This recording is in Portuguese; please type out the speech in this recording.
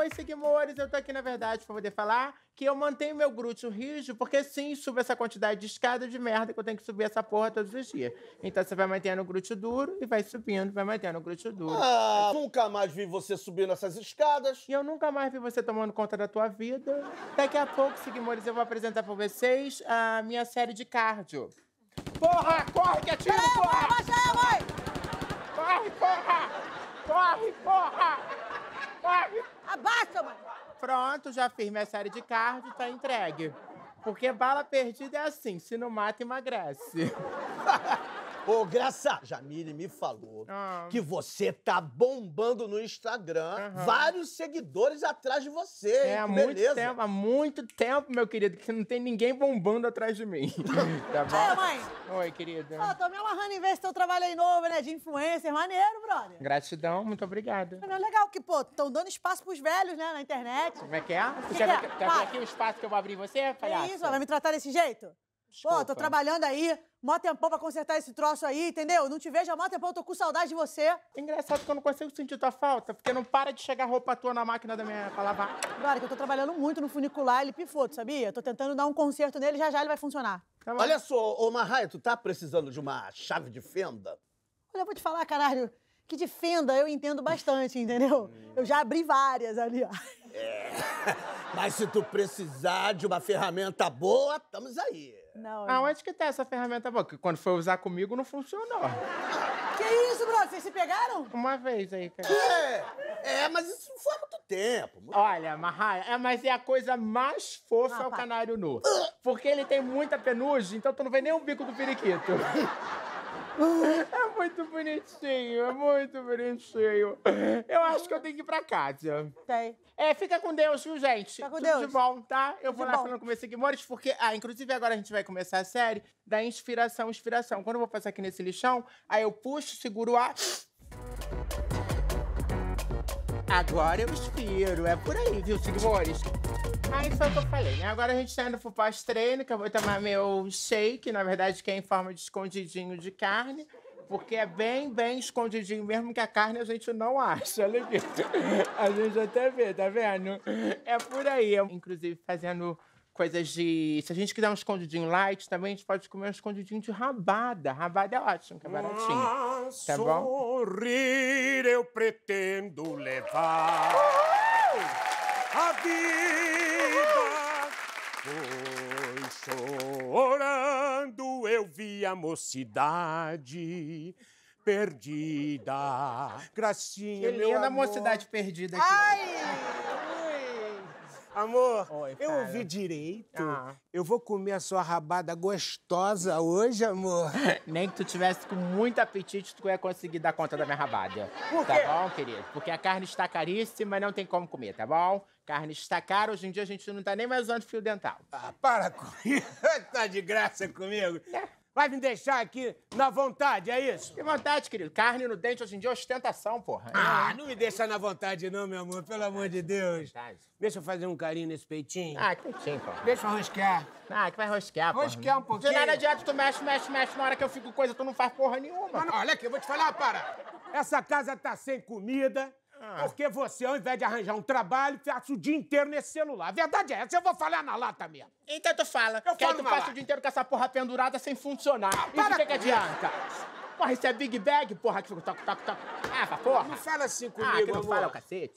Oi, seguimores, eu tô aqui, na verdade, pra poder falar que eu mantenho meu glúteo rijo, porque sim, subo essa quantidade de escada de merda que eu tenho que subir essa porra todos os dias. Então você vai mantendo o glúteo duro e vai subindo, vai mantendo o glúteo duro. Ah, nunca mais vi você subindo essas escadas. E eu nunca mais vi você tomando conta da tua vida. Daqui a pouco, Seguimores, eu vou apresentar pra vocês a minha série de cardio. Porra, corre que atira, vai, porra! vai, vai! Corre, porra! Corre, porra! Corre, Pronto, já fiz minha série de cardio, tá entregue. Porque bala perdida é assim, se não mata, emagrece. Ô, Graça, Jamile me falou ah. que você tá bombando no Instagram. Uhum. Vários seguidores atrás de você. É, há muito beleza. tempo, há muito tempo, meu querido, que não tem ninguém bombando atrás de mim. tá bom? Oi, mãe. Oi, querida. Ó, tô me amarrando em ver esse teu trabalho aí novo, né? De influencer. Maneiro, brother. Gratidão, muito obrigada. é legal que, pô, estão dando espaço pros velhos, né, na internet. Como é que é? Que quer, que é? quer ver aqui o espaço que eu vou abrir em você, palhaço? É isso, vai me tratar desse jeito? Desculpa. Pô, tô trabalhando aí, mó tempão pra consertar esse troço aí, entendeu? Não te vejo há mó tempão, tô com saudade de você. É engraçado que eu não consigo sentir tua falta, porque não para de chegar roupa tua na máquina da minha pra lavar. Agora que eu tô trabalhando muito no funicular, ele pifou, tu sabia? Tô tentando dar um conserto nele, já já ele vai funcionar. Tá Olha só, ô Marraia, tu tá precisando de uma chave de fenda? Olha, eu vou te falar, caralho, que de fenda eu entendo bastante, entendeu? Eu já abri várias, ó. É, mas se tu precisar de uma ferramenta boa, estamos aí. Não. Ah, que tá essa ferramenta boa? Que quando foi usar comigo não funcionou. Que isso, bro? Vocês se pegaram? Uma vez aí, cara. É, é mas isso foi há muito tempo. Muito Olha, Marraia, é, mas é a coisa mais fofa ah, é o pai. canário nu. Porque ele tem muita penugem, então tu não vê nem o bico do periquito. É muito bonitinho, é muito bonitinho. Eu acho que eu tenho que ir pra casa. Tem. É, fica com Deus, viu, gente? Fica com Tudo Deus. de bom, tá? Eu vou lá bom. falando com meus seguidores, porque... Ah, inclusive agora a gente vai começar a série da inspiração, inspiração. Quando eu vou passar aqui nesse lixão, aí eu puxo, seguro a... Agora eu inspiro. É por aí, viu, seguidores? Aí é foi o que eu falei, né? Agora a gente tá indo pro pós-treino, que eu vou tomar meu shake, na verdade, que é em forma de escondidinho de carne. Porque é bem, bem escondidinho, mesmo que a carne a gente não acha, olha A gente até vê, tá vendo? É por aí. inclusive, fazendo coisas de. Se a gente quiser um escondidinho light, também a gente pode comer um escondidinho de rabada. Rabada é ótimo, que é baratinho. Ah, tá bom? Sorrir eu pretendo levar Uhul! a vida. Foi chorando eu vi a mocidade perdida. Gracinha, que linda meu mocidade perdida aqui. Ai! Amor, Oi, eu ouvi direito. Ah. Eu vou comer a sua rabada gostosa hoje, amor. Nem que tu tivesse com muito apetite, tu ia conseguir dar conta da minha rabada. Por tá quê? Tá bom, querido? Porque a carne está caríssima e não tem como comer, tá bom? Carne está cara, hoje em dia a gente não tá nem mais usando fio dental. Ah, para com isso. tá de graça comigo. É. Vai me deixar aqui na vontade, é isso? Que vontade, querido. Carne no dente hoje em dia é ostentação, porra. É ah, não me deixa na vontade, não, meu amor, pelo amor de Deus. Deixa eu fazer um carinho nesse peitinho. Ah, que peitinho, porra. Deixa eu rosquear. Ah, que vai rosquear, porra. Rosquear um pouquinho. De nada adianta, tu mexe, mexe, mexe. Na hora que eu fico coisa, tu não faz porra nenhuma. olha aqui, eu vou te falar, para. Essa casa tá sem comida, ah. Porque você, ao invés de arranjar um trabalho, passa o dia inteiro nesse celular. A verdade é essa, eu vou falar na lata mesmo. Então tu fala. Eu que falo aí tu passa lata. o dia inteiro com essa porra pendurada sem funcionar. Ah, para... que, que adianta? Porra, isso é Big Bag, porra, que toc, toc, toc. Ah, porra. Não fala assim comigo, ah, que não amor. fala, o cacete.